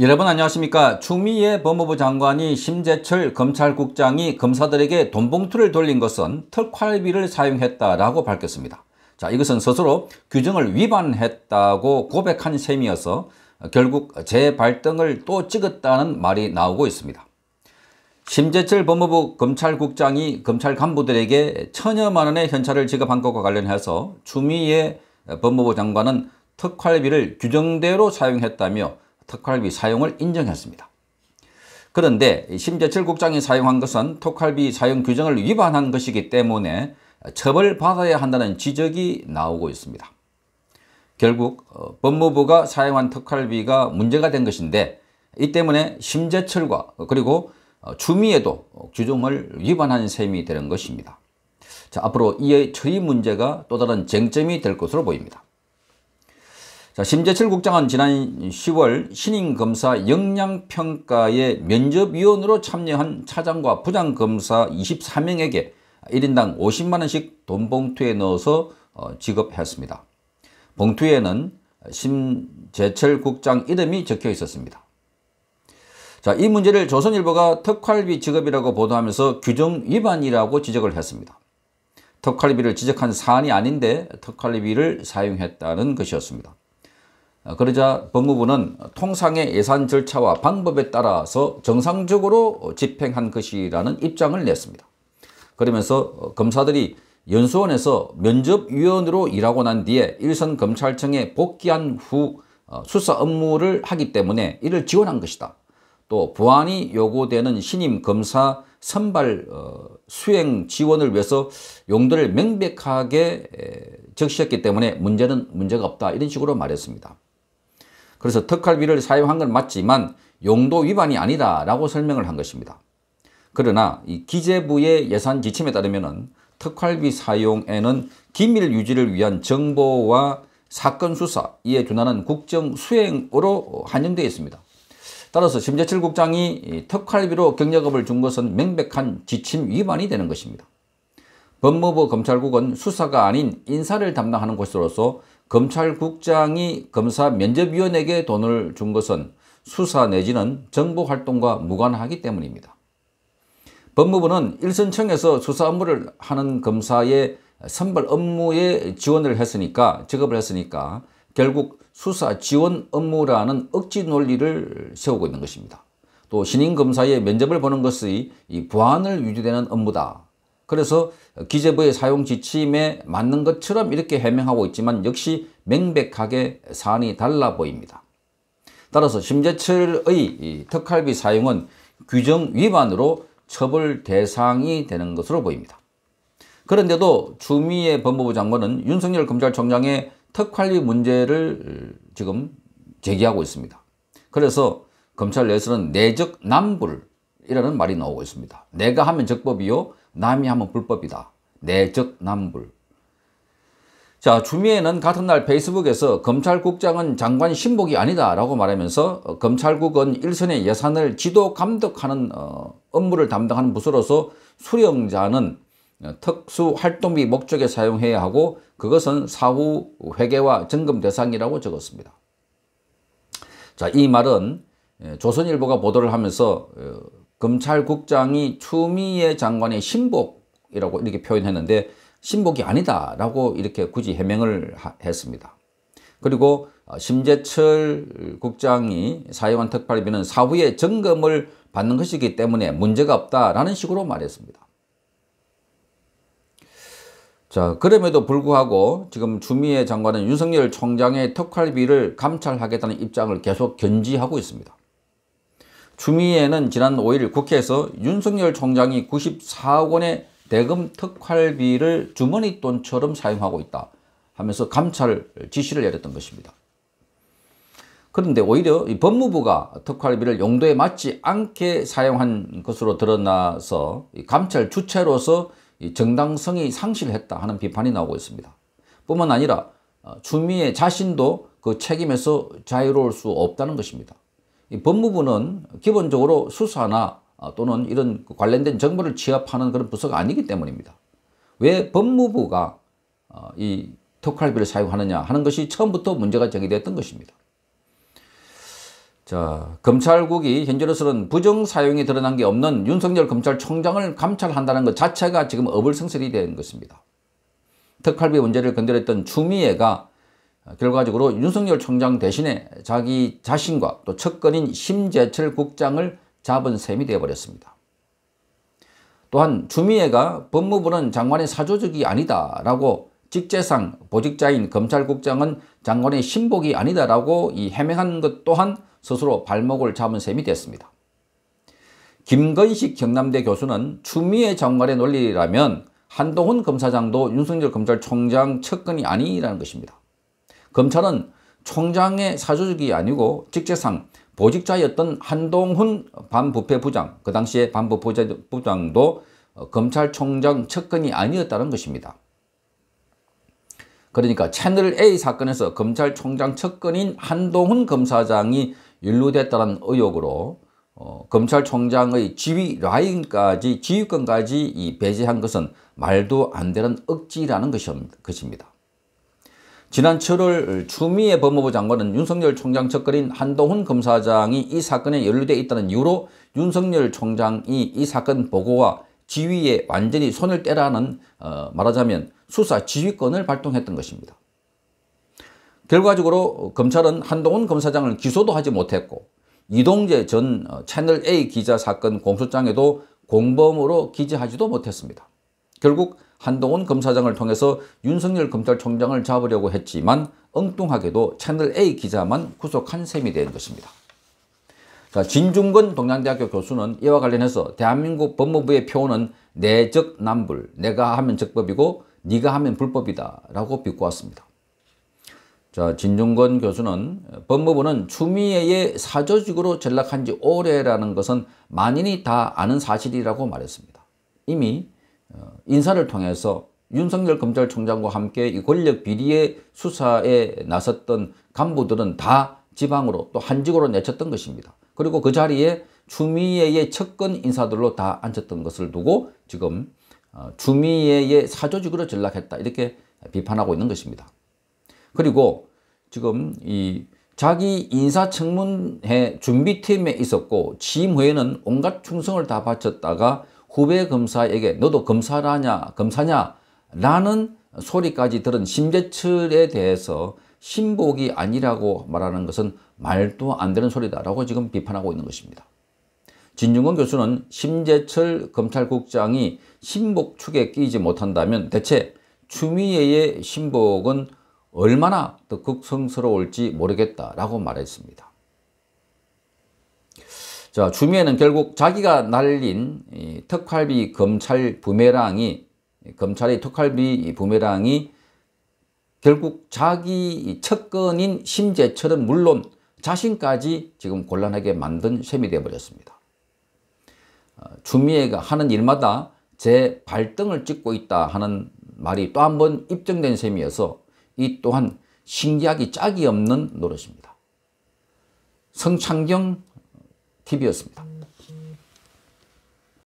여러분 안녕하십니까 추미애 법무부 장관이 심재철 검찰국장이 검사들에게 돈봉투를 돌린 것은 특활비를 사용했다라고 밝혔습니다. 자 이것은 스스로 규정을 위반했다고 고백한 셈이어서 결국 재발등을 또 찍었다는 말이 나오고 있습니다. 심재철 법무부 검찰국장이 검찰 간부들에게 천여만 원의 현찰을 지급한 것과 관련해서 추미애 법무부 장관은 특활비를 규정대로 사용했다며 턱갈비 사용을 인정했습니다. 그런데 심재철 국장이 사용한 것은 턱갈비 사용 규정을 위반한 것이기 때문에 처벌받아야 한다는 지적이 나오고 있습니다. 결국 어, 법무부가 사용한 턱갈비가 문제가 된 것인데 이 때문에 심재철과 그리고 추미애도 어, 규정을 위반한 셈이 되는 것입니다. 자, 앞으로 이의 처리 문제가 또 다른 쟁점이 될 것으로 보입니다. 자, 심재철 국장은 지난 10월 신임검사 역량평가의 면접위원으로 참여한 차장과 부장검사 24명에게 1인당 50만원씩 돈 봉투에 넣어서 어, 지급했습니다. 봉투에는 심재철 국장 이름이 적혀 있었습니다. 자, 이 문제를 조선일보가 특활비 지급이라고 보도하면서 규정 위반이라고 지적을 했습니다. 특활비를 지적한 사안이 아닌데 특활비를 사용했다는 것이었습니다. 아, 그러자 법무부는 통상의 예산 절차와 방법에 따라서 정상적으로 집행한 것이라는 입장을 냈습니다. 그러면서 검사들이 연수원에서 면접위원으로 일하고 난 뒤에 일선 검찰청에 복귀한 후 어, 수사 업무를 하기 때문에 이를 지원한 것이다. 또 보안이 요구되는 신임 검사 선발 어, 수행 지원을 위해서 용도를 명백하게 적시했기 때문에 문제는 문제가 없다 이런 식으로 말했습니다. 그래서 특활비를 사용한 건 맞지만 용도 위반이 아니다라고 설명을 한 것입니다. 그러나 이 기재부의 예산 지침에 따르면 특활비 사용에는 기밀 유지를 위한 정보와 사건 수사 이에 준하는 국정 수행으로 한정되어 있습니다. 따라서 심재철 국장이 특활비로 경력업을 준 것은 명백한 지침 위반이 되는 것입니다. 법무부 검찰국은 수사가 아닌 인사를 담당하는 곳으로서 검찰국장이 검사 면접위원에게 돈을 준 것은 수사 내지는 정부 활동과 무관하기 때문입니다. 법무부는 일선청에서 수사 업무를 하는 검사의 선발 업무에 지원을 했으니까 직업을 했으니까 결국 수사 지원 업무라는 억지 논리를 세우고 있는 것입니다. 또 신임 검사의 면접을 보는 것이 이 보안을 유지되는 업무다. 그래서 기재부의 사용 지침에 맞는 것처럼 이렇게 해명하고 있지만 역시 명백하게 사안이 달라 보입니다. 따라서 심재철의 특할비 사용은 규정 위반으로 처벌 대상이 되는 것으로 보입니다. 그런데도 주미의 법무부 장관은 윤석열 검찰총장의 특활비 문제를 지금 제기하고 있습니다. 그래서 검찰 내에서는 내적 남불이라는 말이 나오고 있습니다. 내가 하면 적법이요. 남이 하면 불법이다. 내적 남불. 자, 추미애는 같은 날 페이스북에서 검찰국장은 장관 신복이 아니다 라고 말하면서 어, 검찰국은 일선의 예산을 지도 감독하는 어, 업무를 담당하는 부서로서 수령자는 어, 특수활동비 목적에 사용해야 하고 그것은 사후 회계와 점검 대상이라고 적었습니다. 자, 이 말은 예, 조선일보가 보도를 하면서 검찰국장이 추미애 장관의 신복이라고 이렇게 표현했는데 신복이 아니다라고 이렇게 굳이 해명을 하, 했습니다. 그리고 어, 심재철 국장이 사용한 특발비는 사후에 점검을 받는 것이기 때문에 문제가 없다라는 식으로 말했습니다. 자, 그럼에도 불구하고 지금 주미애 장관은 윤석열 총장의 특활비를 감찰하겠다는 입장을 계속 견지하고 있습니다. 추미애는 지난 5일 국회에서 윤석열 총장이 94억 원의 대금 특활비를 주머니 돈처럼 사용하고 있다 하면서 감찰 지시를 내렸던 것입니다. 그런데 오히려 법무부가 특활비를 용도에 맞지 않게 사용한 것으로 드러나서 감찰 주체로서 정당성이 상실했다 하는 비판이 나오고 있습니다. 뿐만 아니라 추미애 어, 자신도 그 책임에서 자유로울 수 없다는 것입니다. 법무부는 기본적으로 수사나 아, 또는 이런 그 관련된 정보를 취합하는 그런 부서가 아니기 때문입니다. 왜 법무부가 아, 이 특활비를 사용하느냐 하는 것이 처음부터 문제가 제기됐던 것입니다. 자, 검찰국이 현재로서는 부정 사용이 드러난 게 없는 윤석열 검찰총장을 감찰한다는 것 자체가 지금 어불성설이 된 것입니다. 특활비 문제를 건드렸던 추미애가 아, 결과적으로 윤석열 총장 대신에 자기 자신과 또 측근인 심재철 국장을 잡은 셈이 되어버렸습니다. 또한 주미애가 법무부는 장관의 사조직이 아니다라고 직제상 보직자인 검찰국장은 장관의 신복이 아니다라고 이 해명한 것 또한 스스로 발목을 잡은 셈이 됐습니다. 김건식 경남대 교수는 추미애 장관의 논리라면 한동훈 검사장도 윤석열 검찰총장 측근이 아니라는 것입니다. 검찰은 총장의 사조직이 아니고 직제상 보직자였던 한동훈 반부패부장, 그 당시에 반부패부장도 어, 검찰총장 측근이 아니었다는 것입니다. 그러니까 채널A 사건에서 검찰총장 측근인 한동훈 검사장이 연루됐다는 의혹으로 어, 검찰총장의 지휘 라인까지 지휘권까지 이 배제한 것은 말도 안 되는 억지라는 것입니다. 지난 7월 추미애 법무부 장관은 윤석열 총장 측근인 한동훈 검사장이 이 사건에 연루돼 있다는 이유로 윤석열 총장이 이 사건 보고와 지위에 완전히 손을 떼라는 어, 말하자면 수사 지휘권을 발동했던 것입니다. 결과적으로 검찰은 한동훈 검사장을 기소도 하지 못했고 이동재 전 어, 채널A 기자 사건 공소장에도 공범으로 기재하지도 못했습니다. 결국 한동훈 검사장을 통해서 윤석열 검찰총장을 잡으려고 했지만 엉뚱하게도 채널A 기자만 구속한 셈이 된 것입니다. 자, 진중근 동양대학교 교수는 이와 관련해서 대한민국 법무부의 표현은 내적 남불, 내가 하면 적법이고 네가 하면 불법이다 라고 비꼬았습니다. 자, 진중건 교수는 법무부는 추미애의 사조직으로 전락한 지 오래라는 것은 만인이 다 아는 사실이라고 말했습니다. 이미 어, 인사를 통해서 윤석열 검찰총장과 함께 이 권력 비리의 수사에 나섰던 간부들은 다 지방으로 또 한직으로 내쳤던 것입니다. 그리고 그 자리에 추미애의 측근 인사들로 다 앉혔던 것을 두고 지금 추미애의 어, 사조직으로 전락했다 이렇게 비판하고 있는 것입니다. 그리고 지금 이 자기 인사청문회 준비팀에 있었고 취임후에는 온갖 충성을 다 바쳤다가 후배 검사에게 너도 검사라냐 검사냐 라는 소리까지 들은 심재철에 대해서 신복이 아니라고 말하는 것은 말도 안 되는 소리다라고 지금 비판하고 있는 것입니다. 진중권 교수는 심재철 검찰국장이 신복 축에 끼지 못한다면 대체 추미애의 신복은 얼마나 더 극성스러울지 모르겠다라고 말했습니다. 자, 주미에는 결국 자기가 날린 특활비 검찰 부메랑이 검찰의 턱갈비 부메랑이 결국 자기 척건인 심재철은 물론 자신까지 지금 곤란하게 만든 셈이 되어버렸습니다. 어, 주미애가 하는 일마다 제 발등을 찍고 있다 하는 말이 또 한 번 입증된 셈이어서 이 또한 신기하기 짝이 없는 노릇입니다. 성창경 TV였습니다.